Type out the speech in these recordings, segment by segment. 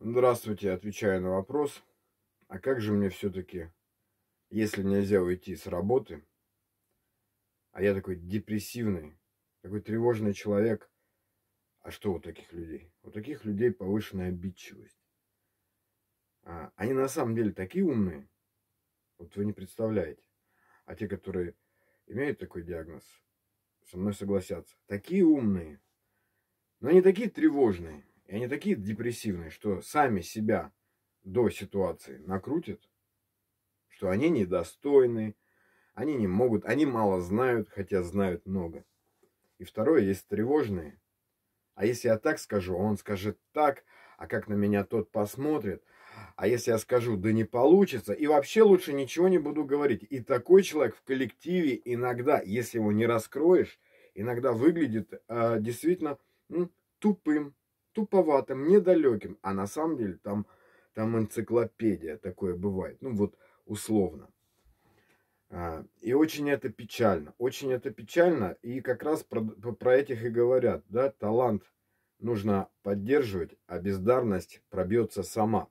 Здравствуйте, отвечаю на вопрос. А как же мне все-таки, если нельзя уйти с работы, а я такой депрессивный, такой тревожный человек, а что у таких людей? У таких людей повышенная обидчивость. А, они на самом деле такие умные, вот вы не представляете. А те, которые имеют такой диагноз, со мной согласятся. Такие умные, но они такие тревожные. И они такие депрессивные, что сами себя до ситуации накрутят, что они недостойны, они не могут, они мало знают, хотя знают много. И второе, есть тревожные. А если я так скажу, он скажет так, а как на меня тот посмотрит, а если я скажу, да не получится, и вообще лучше ничего не буду говорить. И такой человек в коллективе иногда, если его не раскроешь, иногда выглядит э, действительно м, тупым, туповатым, недалеким, а на самом деле там, там энциклопедия такое бывает, ну вот условно. А, и очень это печально, очень это печально, и как раз про, про этих и говорят, да, талант нужно поддерживать, а бездарность пробьется сама.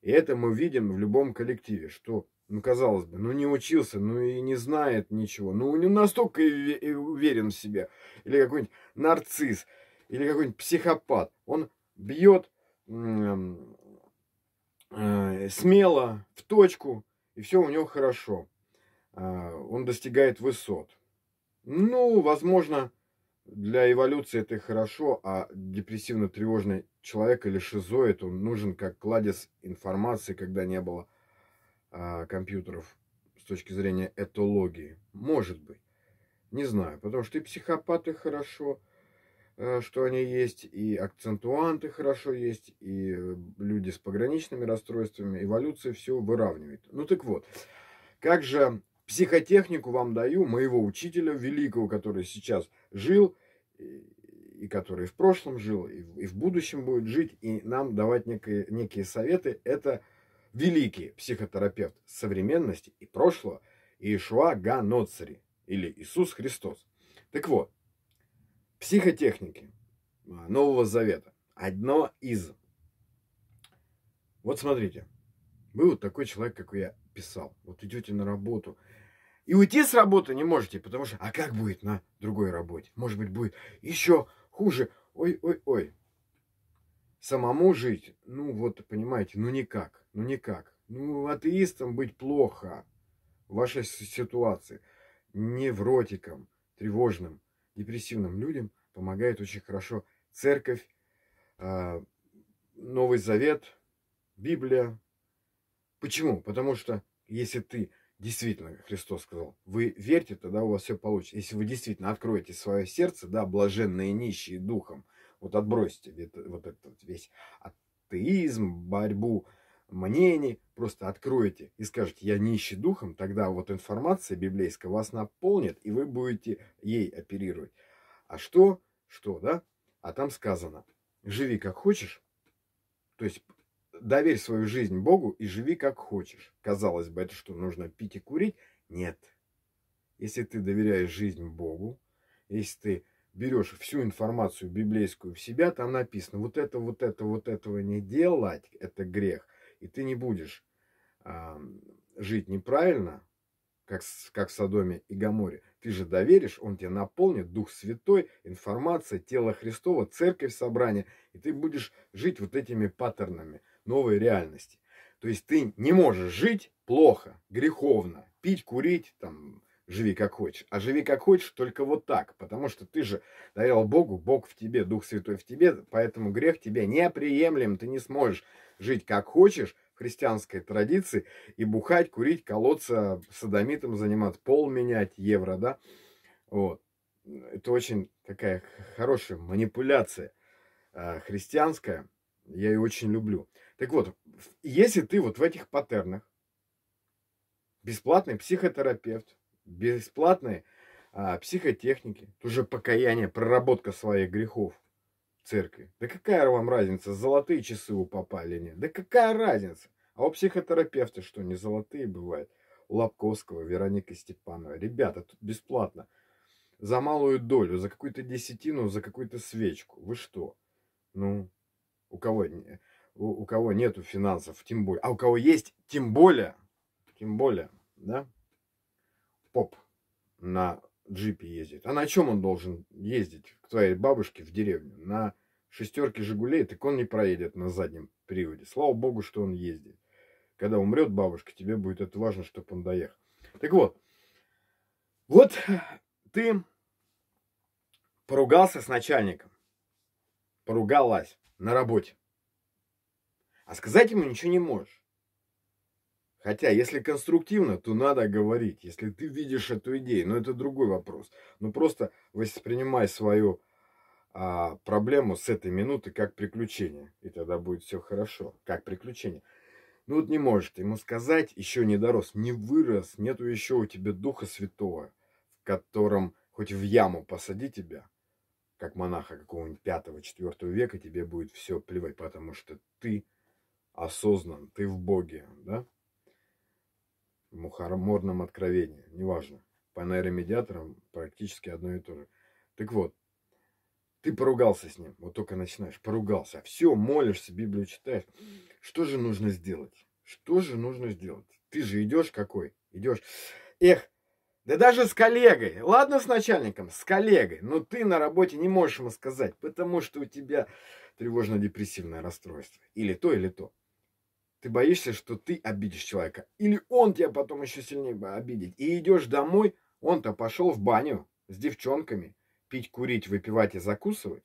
И это мы видим в любом коллективе, что, ну, казалось бы, ну, не учился, ну, и не знает ничего, ну, не настолько уверен в себе, или какой-нибудь нарцисс, или какой-нибудь психопат, он бьет э, смело, в точку, и все у него хорошо. А, он достигает высот. Ну, возможно, для эволюции это хорошо, а депрессивно-тревожный человек или шизоид, он нужен как кладец информации, когда не было а, компьютеров с точки зрения этологии. Может быть. Не знаю, потому что и психопаты хорошо, Э, что они есть, и акцентуанты хорошо есть, и э, люди с пограничными расстройствами, эволюция все выравнивает. Ну так вот, как же психотехнику вам даю моего учителя великого, который сейчас жил, и который в прошлом жил, и, в будущем будет жить, и нам давать некие, некие советы, это великий психотерапевт современности и прошлого Иешуа Ганоцари, или Иисус Христос. Так вот, Психотехники а, Нового Завета. Одно из. Вот смотрите. Вы вот такой человек, как я писал. Вот идете на работу. И уйти с работы не можете, потому что, а как будет на другой работе? Может быть, будет еще хуже. Ой-ой-ой. Самому жить, ну вот, понимаете, ну никак, ну никак. Ну, атеистом быть плохо в вашей ситуации. Невротиком, тревожным депрессивным людям помогает очень хорошо церковь, а, Новый Завет, Библия. Почему? Потому что если ты действительно, как Христос сказал, вы верьте, тогда у вас все получится. Если вы действительно откроете свое сердце, да, блаженные нищие духом, вот отбросьте вот этот весь атеизм, борьбу, мнений, просто откроете и скажете «я нищий духом», тогда вот информация библейская вас наполнит, и вы будете ей оперировать. А что? Что, да? А там сказано «живи как хочешь», то есть доверь свою жизнь Богу и живи как хочешь. Казалось бы, это что, нужно пить и курить? Нет. Если ты доверяешь жизнь Богу, если ты берешь всю информацию библейскую в себя, там написано, вот это, вот это, вот этого не делать, это грех – и ты не будешь а, жить неправильно, как, как в Содоме и Гаморе. Ты же доверишь, он тебе наполнит Дух Святой, информация, тело Христова, церковь, собрание. И ты будешь жить вот этими паттернами новой реальности. То есть ты не можешь жить плохо, греховно, пить, курить, там, живи как хочешь. А живи как хочешь только вот так, потому что ты же доверял Богу, Бог в тебе, Дух Святой в тебе, поэтому грех тебе неприемлем, ты не сможешь жить как хочешь в христианской традиции и бухать, курить, колоться, садомитом заниматься, пол менять, евро, да? Вот. Это очень такая хорошая манипуляция а, христианская, я ее очень люблю. Так вот, если ты вот в этих паттернах, бесплатный психотерапевт, бесплатные а, психотехники, тут покаяние, проработка своих грехов церкви. Да какая вам разница, золотые часы у папа или нет? Да какая разница? А у психотерапевта что, не золотые бывают? У Лобковского, Вероника Степанова. Ребята, тут бесплатно. За малую долю, за какую-то десятину, за какую-то свечку. Вы что? Ну, у кого, у, у кого нету финансов, тем более. А у кого есть, тем более. Тем более, да? поп на джипе ездит. А на чем он должен ездить к твоей бабушке в деревню? На шестерке Жигулей, так он не проедет на заднем приводе. Слава богу, что он ездит. Когда умрет бабушка, тебе будет это важно, чтобы он доехал. Так вот, вот ты поругался с начальником, поругалась на работе, а сказать ему ничего не можешь. Хотя, если конструктивно, то надо говорить, если ты видишь эту идею, но это другой вопрос. Но ну, просто воспринимай свою а, проблему с этой минуты как приключение, и тогда будет все хорошо, как приключение. Ну вот не может ему сказать, еще не дорос, не вырос, нету еще у тебя Духа Святого, в котором хоть в яму посади тебя, как монаха какого-нибудь пятого, четвертого века, тебе будет все плевать, потому что ты осознан, ты в Боге, да? мухоморном откровении, неважно. По нейромедиаторам практически одно и то же. Так вот, ты поругался с ним, вот только начинаешь, поругался. А Все, молишься, Библию читаешь. Что же нужно сделать? Что же нужно сделать? Ты же идешь какой? Идешь. Эх, да даже с коллегой. Ладно с начальником, с коллегой. Но ты на работе не можешь ему сказать, потому что у тебя тревожно-депрессивное расстройство. Или то, или то ты боишься, что ты обидишь человека. Или он тебя потом еще сильнее обидит. И идешь домой, он-то пошел в баню с девчонками, пить, курить, выпивать и закусывать.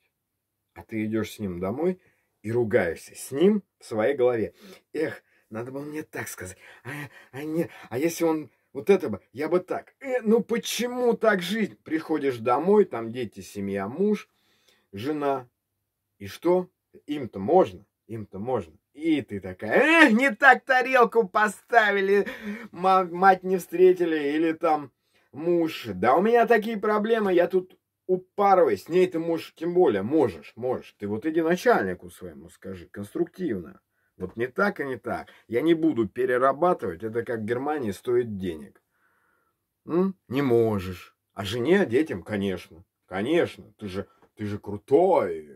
А ты идешь с ним домой и ругаешься с ним в своей голове. Эх, надо было мне так сказать. А, а, не, а если он вот это бы, я бы так. Э, ну почему так жить? Приходишь домой, там дети, семья, муж, жена. И что? Им-то можно, им-то можно. И ты такая, э, не так тарелку поставили, мать не встретили, или там муж. Да у меня такие проблемы, я тут упарывай, с ней ты можешь, тем более, можешь, можешь. Ты вот иди начальнику своему скажи, конструктивно. Вот не так и не так. Я не буду перерабатывать, это как в Германии стоит денег. М? Не можешь. А жене, детям, конечно. Конечно, ты же, ты же крутой,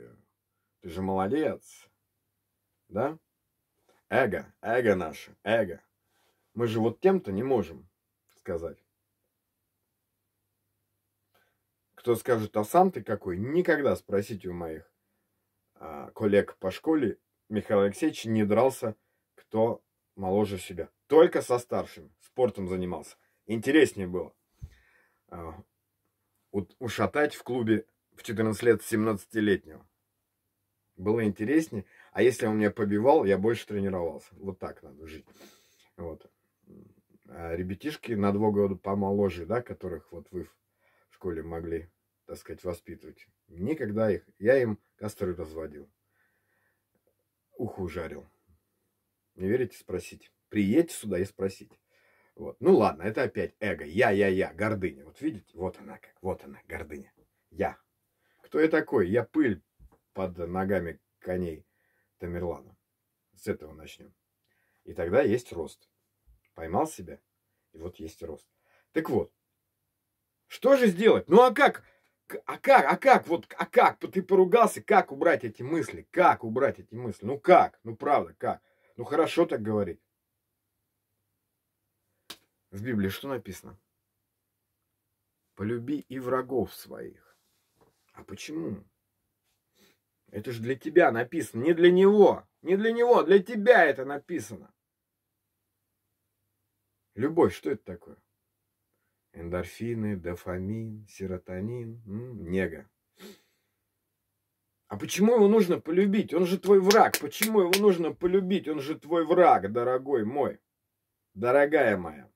ты же молодец. Да? Эго, эго наше, эго. Мы же вот тем-то не можем сказать. Кто скажет, а сам ты какой? Никогда спросите у моих а, коллег по школе. Михаил Алексеевич не дрался, кто моложе себя. Только со старшим спортом занимался. Интереснее было. А, у, ушатать в клубе в 14 лет 17-летнего. Было интереснее. А если он меня побивал, я больше тренировался. Вот так надо жить. Вот. А ребятишки на два года помоложе, да, которых вот вы в школе могли, так сказать, воспитывать. Никогда их. Я им костры разводил. Уху жарил. Не верите? Спросите. Приедьте сюда и спросите. Вот. Ну ладно, это опять эго. Я, я, я, гордыня. Вот видите? Вот она как. Вот она, гордыня. Я. Кто я такой? Я пыль под ногами коней Тамерлана. С этого начнем. И тогда есть рост. Поймал себя, и вот есть рост. Так вот, что же сделать? Ну а как? А как? А как? Вот, а как? Ты поругался, как убрать эти мысли? Как убрать эти мысли? Ну как? Ну правда, как? Ну хорошо так говорить. В Библии что написано? Полюби и врагов своих. А почему? Это же для тебя написано, не для него. Не для него, для тебя это написано. Любовь, что это такое? Эндорфины, дофамин, серотонин, нега. А почему его нужно полюбить? Он же твой враг. Почему его нужно полюбить? Он же твой враг, дорогой мой, дорогая моя.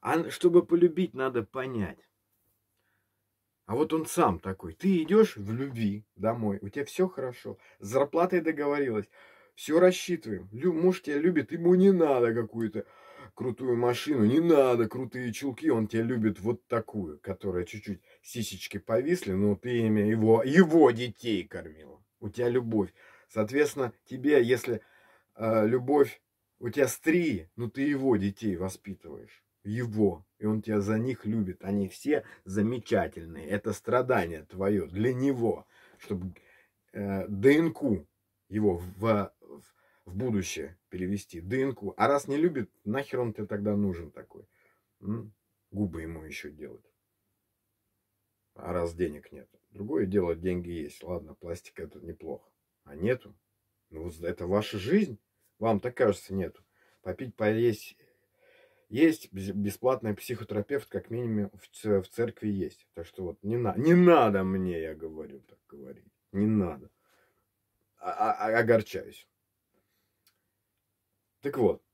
А чтобы полюбить, надо понять. А вот он сам такой. Ты идешь в любви домой, у тебя все хорошо, с зарплатой договорилась, все рассчитываем. Лю, муж тебя любит, ему не надо какую-то крутую машину, не надо крутые чулки, он тебя любит вот такую, которая чуть-чуть сисечки повисли, но ты имя его, его детей кормила. У тебя любовь. Соответственно, тебе, если э, любовь у тебя с три, ну ты его детей воспитываешь его, и он тебя за них любит. Они все замечательные. Это страдание твое для него, чтобы э, ДНК его в, в будущее перевести. ДНК. А раз не любит, нахер он тебе тогда нужен такой? М? Губы ему еще делать. А раз денег нет. Другое дело, деньги есть. Ладно, пластик это неплохо. А нету? Ну, это ваша жизнь. Вам так кажется, нету. Попить, поесть есть бесплатный психотерапевт, как минимум в, церкви есть. Так что вот не, на, не надо мне, я говорю, так говорить. Не надо. А, а, а, огорчаюсь. Так вот,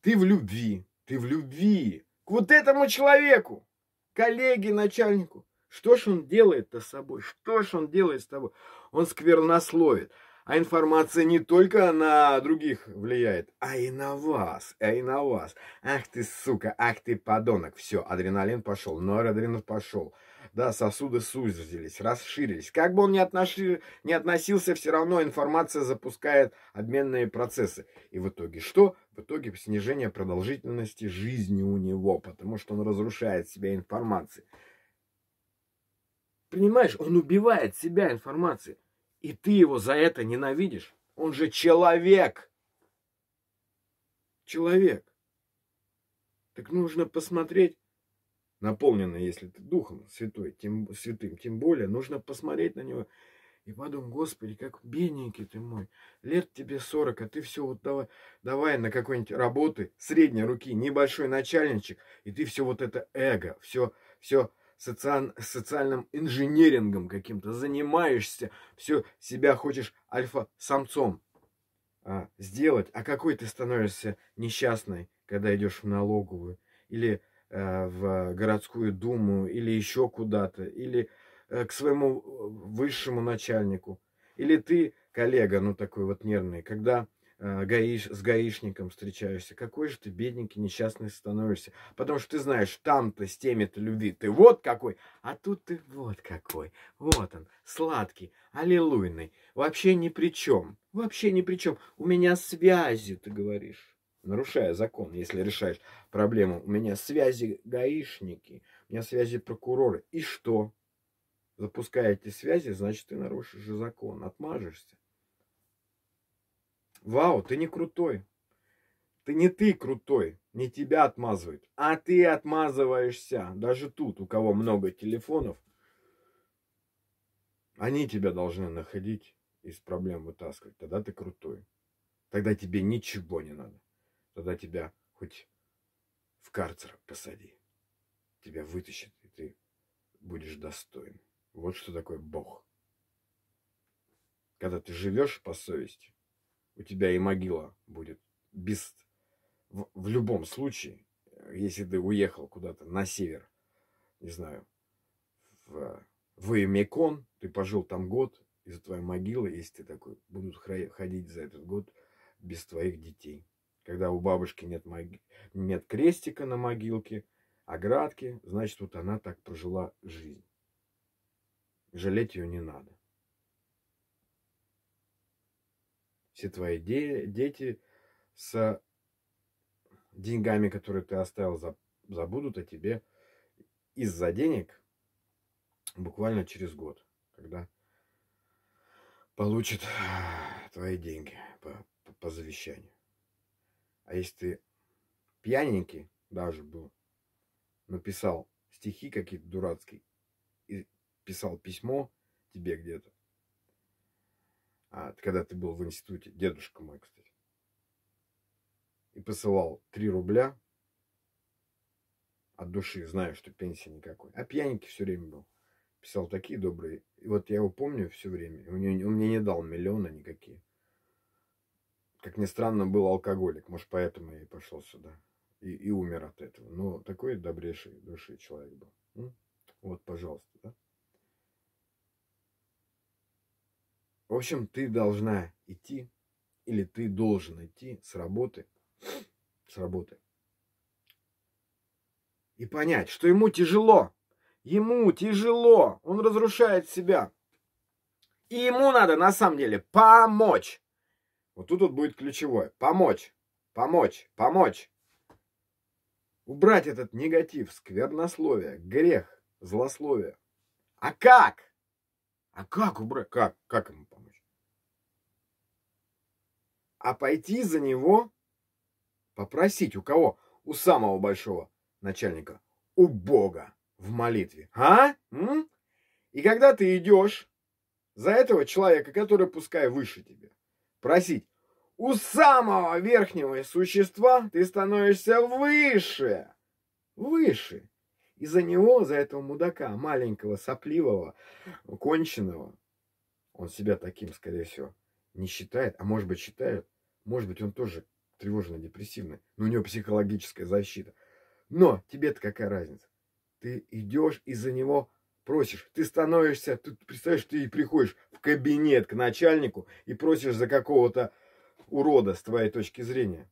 ты в любви, ты в любви к вот этому человеку, коллеге, начальнику. Что ж он делает-то с собой? Что ж он делает с тобой? Он сквернословит. А информация не только на других влияет, а и на вас, а и на вас. Ах ты, сука, ах ты, подонок. Все, адреналин пошел, норадреналин пошел. Да, сосуды сузились, расширились. Как бы он ни, отноши... ни относился, все равно информация запускает обменные процессы. И в итоге что? В итоге снижение продолжительности жизни у него, потому что он разрушает себя информацией. Понимаешь, он убивает себя информацией. И ты его за это ненавидишь. Он же человек. Человек. Так нужно посмотреть, наполненный если ты духом святой, тем, святым, тем более, нужно посмотреть на него и подумать, Господи, как бедненький ты мой, лет тебе 40, а ты все вот давай, давай на какой-нибудь работы средней руки, небольшой начальничек, и ты все вот это эго, все, все социан, социальным инженерингом каким-то, занимаешься, все себя хочешь альфа-самцом а, сделать, а какой ты становишься несчастной, когда идешь в налоговую, или э, в городскую думу, или еще куда-то, или э, к своему э, высшему начальнику, или ты коллега, ну такой вот нервный, когда Э, гаиш, с гаишником встречаешься, какой же ты бедненький, несчастный становишься. Потому что ты знаешь, там-то с теми-то любви ты вот какой, а тут ты вот какой. Вот он, сладкий, аллилуйный, вообще ни при чем, вообще ни при чем. У меня связи, ты говоришь, нарушая закон, если решаешь проблему. У меня связи гаишники, у меня связи прокуроры. И что? Запуская эти связи, значит, ты нарушишь закон, отмажешься. Вау, ты не крутой. Ты не ты крутой, не тебя отмазывают, а ты отмазываешься. Даже тут, у кого много телефонов, они тебя должны находить, из проблем вытаскивать. Тогда ты крутой. Тогда тебе ничего не надо. Тогда тебя хоть в карцер посади. Тебя вытащат, и ты будешь достойным. Вот что такое Бог. Когда ты живешь по совести, у тебя и могила будет. Без... В, в любом случае, э, если ты уехал куда-то на север, не знаю, в, в Эмикон, ты пожил там год, из-за твоей могилы, если ты такой, будут ходить за этот год без твоих детей. Когда у бабушки нет, моги... нет крестика на могилке, оградки, значит, вот она так прожила жизнь. Жалеть ее не надо. все твои де дети с деньгами, которые ты оставил, забудут о тебе из-за денег буквально через год, когда получат твои деньги по, по, по завещанию. А если ты пьяненький даже был, написал стихи какие-то дурацкие, и писал письмо тебе где-то, а, когда ты был в институте, дедушка мой, кстати, и посылал 3 рубля от души, зная, что пенсии никакой. А пьяненький все время был. Писал такие добрые. И вот я его помню все время. У него, он мне не дал миллиона никакие. Как ни странно, был алкоголик. Может, поэтому я и пошел сюда. И, и умер от этого. Но такой добрейший души человек был. Вот, пожалуйста, да? В общем, ты должна идти или ты должен идти с работы, с работы и понять, что ему тяжело. Ему тяжело, он разрушает себя. И ему надо на самом деле помочь. Вот тут вот будет ключевое. Помочь, помочь, помочь. Убрать этот негатив, сквернословие, грех, злословие. А как? А как убрать? Как? Как ему помочь? А пойти за него попросить у кого? У самого большого начальника. У Бога в молитве. А? М? И когда ты идешь за этого человека, который пускай выше тебя, просить, у самого верхнего существа ты становишься выше. Выше. Из-за него, за этого мудака, маленького, сопливого, конченого, он себя таким, скорее всего, не считает, а может быть считает, может быть он тоже тревожно-депрессивный, но у него психологическая защита. Но тебе-то какая разница? Ты идешь из-за него просишь, ты становишься, ты представляешь, ты приходишь в кабинет к начальнику и просишь за какого-то урода с твоей точки зрения.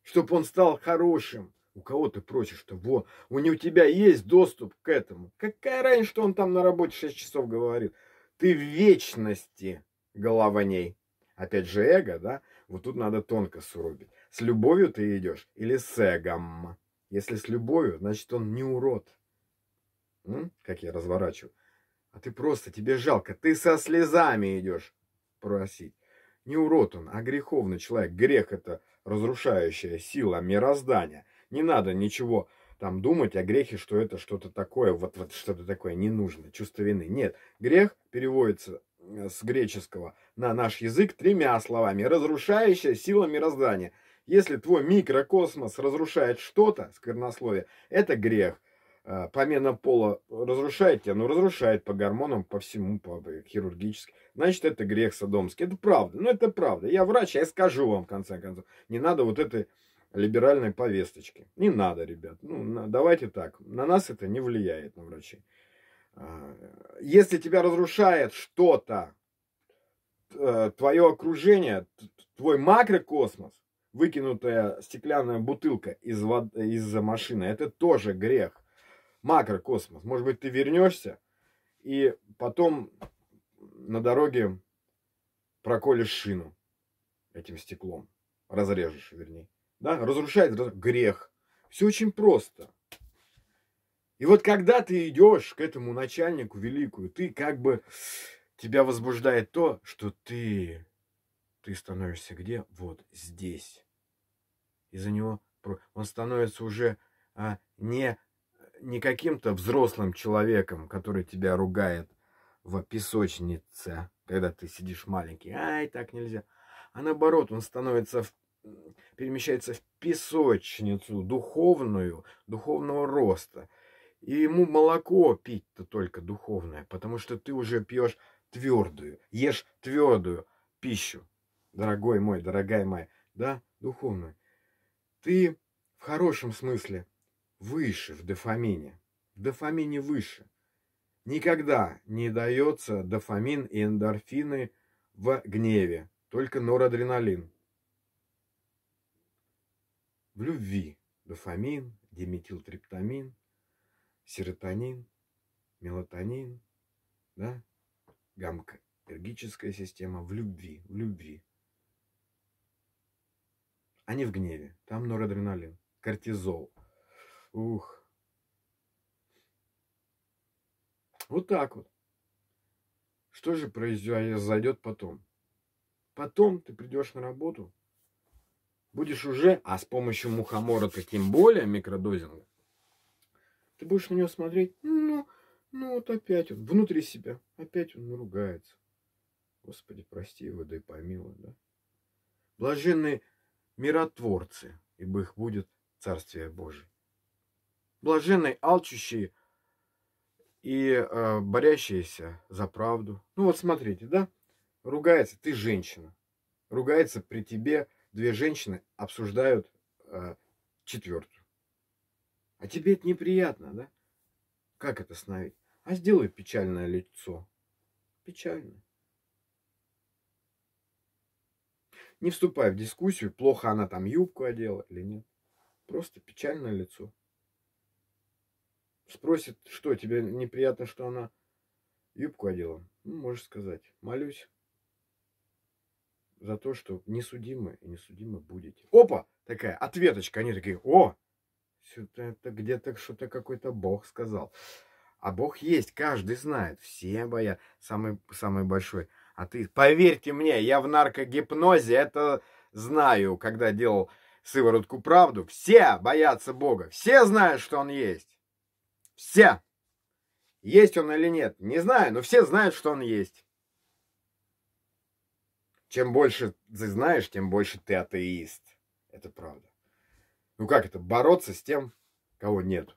Чтобы он стал хорошим, у кого ты просишь-то? Во, у не у тебя есть доступ к этому. Какая разница, что он там на работе 6 часов говорит? Ты в вечности голова ней. Опять же эго, да? Вот тут надо тонко срубить. С любовью ты идешь или с эгом? Если с любовью, значит он не урод. М? Как я разворачиваю. А ты просто, тебе жалко. Ты со слезами идешь просить. Не урод он, а греховный человек. Грех это разрушающая сила мироздания. Не надо ничего там думать о грехе, что это что-то такое, вот, вот что-то такое не нужно, чувство вины. Нет, грех переводится э, с греческого на наш язык тремя словами. Разрушающая сила мироздания. Если твой микрокосмос разрушает что-то, сквернословие, это грех. Э, помена пола разрушает тебя, но разрушает по гормонам, по всему, по, э, хирургически. Значит, это грех садомский. Это правда. Ну, это правда. Я врач, я скажу вам, в конце концов. Не надо вот этой либеральной повесточки. Не надо, ребят. Ну, давайте так. На нас это не влияет, на врачей. А, если тебя разрушает что-то, э, твое окружение, твой макрокосмос, выкинутая стеклянная бутылка из, вод... из машины, это тоже грех. Макрокосмос. Может быть, ты вернешься и потом на дороге проколешь шину этим стеклом. Разрежешь, вернее да, разрушает грех. Все очень просто. И вот когда ты идешь к этому начальнику великую, ты как бы тебя возбуждает то, что ты, ты становишься где? Вот здесь. Из-за него он становится уже а, не, не каким-то взрослым человеком, который тебя ругает в песочнице, когда ты сидишь маленький. Ай, так нельзя. А наоборот, он становится в перемещается в песочницу духовную, духовного роста. И ему молоко пить-то только духовное, потому что ты уже пьешь твердую, ешь твердую пищу, дорогой мой, дорогая моя, да, духовную. Ты в хорошем смысле выше в дофамине, в дофамине выше. Никогда не дается дофамин и эндорфины в гневе, только норадреналин в любви дофамин, диметилтриптамин, серотонин, мелатонин, да, гамкоэнергическая система в любви, в любви. А не в гневе. Там норадреналин, кортизол. Ух. Вот так вот. Что же произойдет потом? Потом ты придешь на работу – будешь уже, а с помощью мухомора-то тем более микродозинг. ты будешь на него смотреть, ну, ну вот опять он, внутри себя, опять он ругается. Господи, прости его, да и помилуй, да. Блаженные миротворцы, ибо их будет Царствие Божие. Блаженные алчущие и э, борящиеся за правду. Ну вот смотрите, да, ругается, ты женщина, ругается при тебе две женщины обсуждают э, четвертую. А тебе это неприятно, да? Как это остановить? А сделай печальное лицо. Печально. Не вступай в дискуссию, плохо она там юбку одела или нет. Просто печальное лицо. Спросит, что тебе неприятно, что она юбку одела? Ну, можешь сказать, молюсь за то, что несудимы и несудимы будете. Опа! Такая ответочка. Они такие, о! Что-то где-то что-то какой-то Бог сказал. А Бог есть, каждый знает. Все боятся. Самый, самый большой. А ты, поверьте мне, я в наркогипнозе это знаю, когда делал сыворотку правду. Все боятся Бога. Все знают, что Он есть. Все. Есть он или нет, не знаю, но все знают, что он есть. Чем больше ты знаешь, тем больше ты атеист. Это правда. Ну как это? Бороться с тем, кого нет.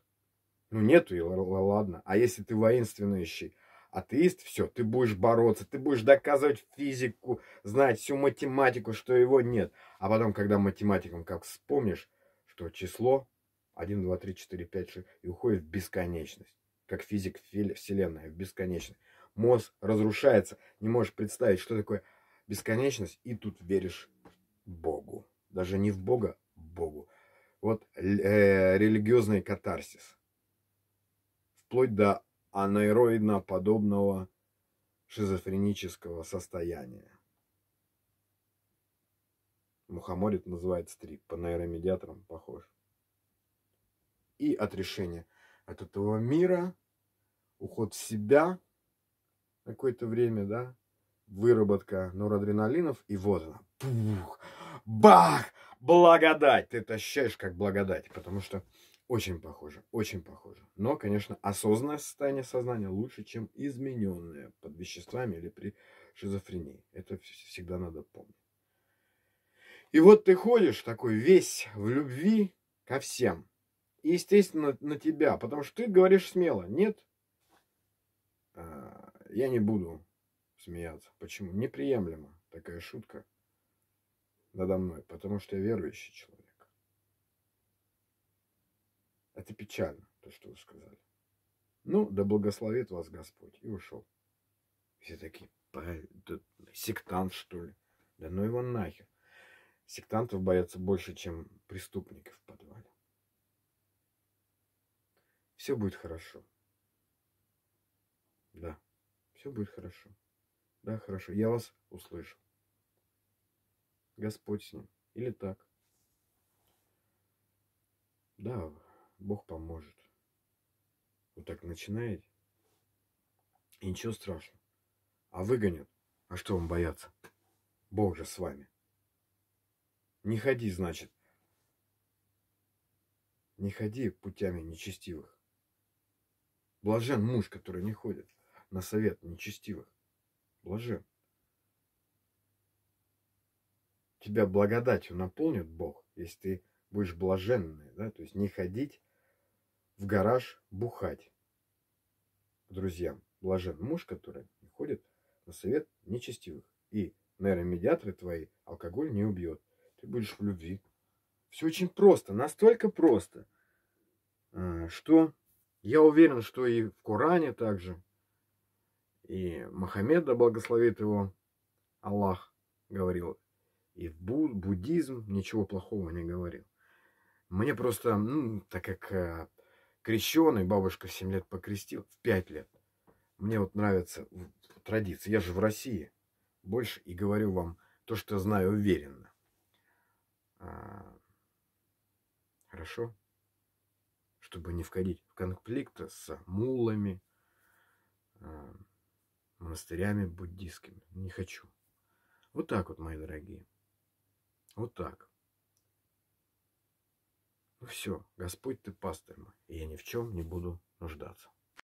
Ну нету, и ладно. А если ты воинственный ищи, атеист, все, ты будешь бороться, ты будешь доказывать физику, знать всю математику, что его нет. А потом, когда математиком как вспомнишь, что число 1, 2, 3, 4, 5, 6, и уходит в бесконечность. Как физик Вселенная, в бесконечность. Мозг разрушается, не можешь представить, что такое бесконечность, и тут веришь Богу. Даже не в Бога, Богу. Вот э, религиозный катарсис. Вплоть до анаэроидно-подобного шизофренического состояния. Мухоморит называет стрип. По нейромедиаторам похож. И отрешение от этого мира, уход в себя какое-то время, да, выработка норадреналинов, и вот она. Пух, бах! Благодать! Ты это ощущаешь как благодать, потому что очень похоже, очень похоже. Но, конечно, осознанное состояние сознания лучше, чем измененное под веществами или при шизофрении. Это всегда надо помнить. И вот ты ходишь такой весь в любви ко всем. И, естественно, на тебя, потому что ты говоришь смело, нет, а, я не буду смеяться. Почему? Неприемлема такая шутка надо мной, потому что я верующий человек. Это печально, то, что вы сказали. Ну, да благословит вас Господь. И ушел. Все такие, да, сектант, что ли? Да ну его нахер. Сектантов боятся больше, чем преступников в подвале. Все будет хорошо. Да, все будет хорошо. Да, хорошо, я вас услышал. Господь с ним. Или так. Да, Бог поможет. Вот так начинаете. И ничего страшного. А выгонят. А что вам бояться? Бог же с вами. Не ходи, значит. Не ходи путями нечестивых. Блажен муж, который не ходит на совет нечестивых блажен. Тебя благодатью наполнит Бог, если ты будешь блаженный, да, то есть не ходить в гараж бухать друзьям. Блажен муж, который не ходит на совет нечестивых. И нейромедиаторы твои алкоголь не убьет. Ты будешь в любви. Все очень просто, настолько просто, а, что я уверен, что и в Коране также и Мохаммед, да благословит его Аллах, говорил, и буд буддизм ничего плохого не говорил. Мне просто, ну, так как э, крещеный, бабушка 7 лет покрестил, в 5 лет. Мне вот нравится традиция. Я же в России больше и говорю вам то, что знаю уверенно. А, хорошо? Чтобы не входить в конфликты с мулами, а, монастырями буддистскими. Не хочу. Вот так вот, мои дорогие. Вот так. Ну все, Господь ты пастырь мой, и я ни в чем не буду нуждаться.